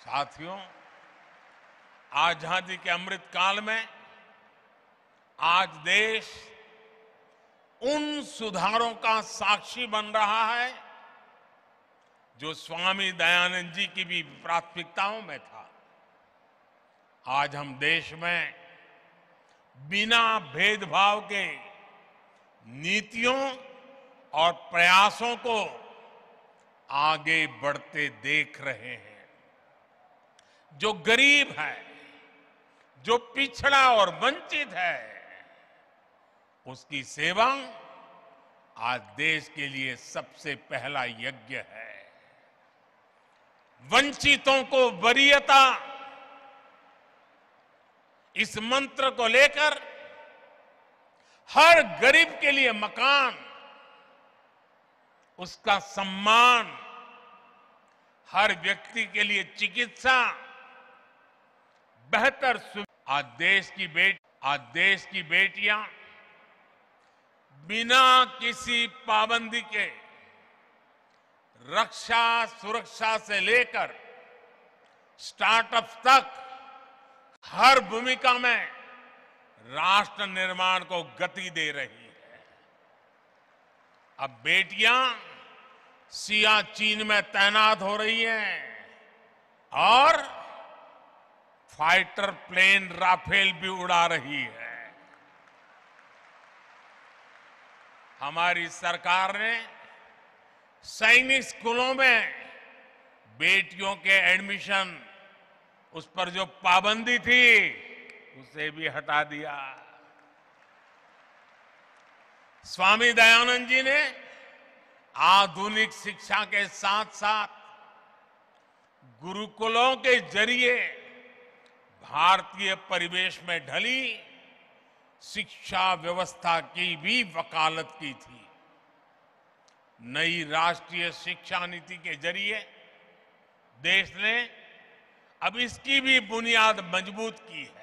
साथियों आजादी के अमृत काल में आज देश उन सुधारों का साक्षी बन रहा है जो स्वामी दयानंद जी की भी प्राथमिकताओं में था आज हम देश में बिना भेदभाव के नीतियों और प्रयासों को आगे बढ़ते देख रहे हैं जो गरीब है जो पिछड़ा और वंचित है उसकी सेवा आज देश के लिए सबसे पहला यज्ञ है वंचितों को वरीयता इस मंत्र को लेकर हर गरीब के लिए मकान उसका सम्मान हर व्यक्ति के लिए चिकित्सा बेहतर आज देश की बेटी आज देश की बेटियां बिना किसी पाबंदी के रक्षा सुरक्षा से लेकर स्टार्टअप तक हर भूमिका में राष्ट्र निर्माण को गति दे रही है अब बेटियां सियाचीन में तैनात हो रही हैं और फाइटर प्लेन राफेल भी उड़ा रही है हमारी सरकार ने सैनिक स्कूलों में बेटियों के एडमिशन उस पर जो पाबंदी थी उसे भी हटा दिया स्वामी दयानंद जी ने आधुनिक शिक्षा के साथ साथ गुरुकुलों के जरिए भारतीय परिवेश में ढली शिक्षा व्यवस्था की भी वकालत की थी नई राष्ट्रीय शिक्षा नीति के जरिए देश ने अब इसकी भी बुनियाद मजबूत की है